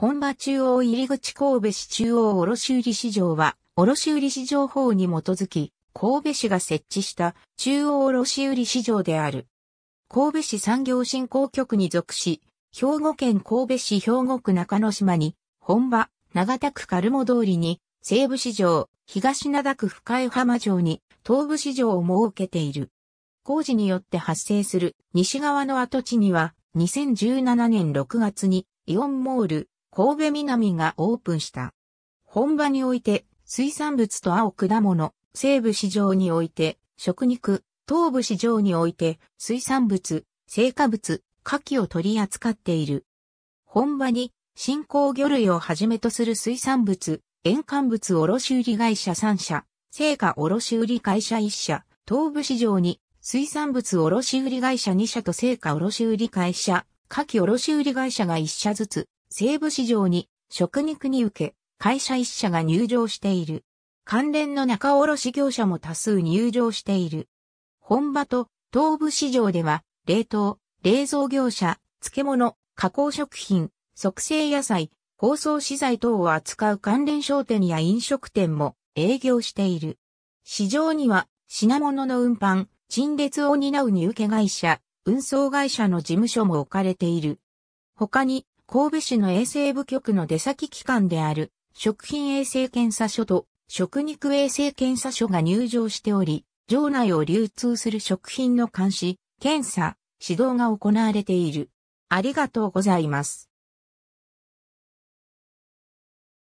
本場中央入口神戸市中央卸売市場は、卸売市場法に基づき、神戸市が設置した中央卸売市場である。神戸市産業振興局に属し、兵庫県神戸市兵庫区中之島に、本場、長田区カルモ通りに、西部市場、東灘区深江浜城に、東部市場を設けている。工事によって発生する西側の跡地には、2017年6月に、イオンモール、神戸南がオープンした。本場において、水産物と青果物、西部市場において、食肉、東部市場において、水産物、成果物、牡蠣を取り扱っている。本場に、新興魚類をはじめとする水産物、塩乾物卸売会社3社、成果卸売会社1社、東部市場に、水産物卸売会社2社と成果卸売会社、牡蠣卸売会社が1社ずつ、西部市場に食肉に受け、会社一社が入場している。関連の仲卸業者も多数入場している。本場と東部市場では、冷凍、冷蔵業者、漬物、加工食品、促成野菜、包装資材等を扱う関連商店や飲食店も営業している。市場には品物の運搬、陳列を担う荷受け会社、運送会社の事務所も置かれている。他に神戸市の衛生部局の出先機関である食品衛生検査所と食肉衛生検査所が入場しており、場内を流通する食品の監視、検査、指導が行われている。ありがとうございます。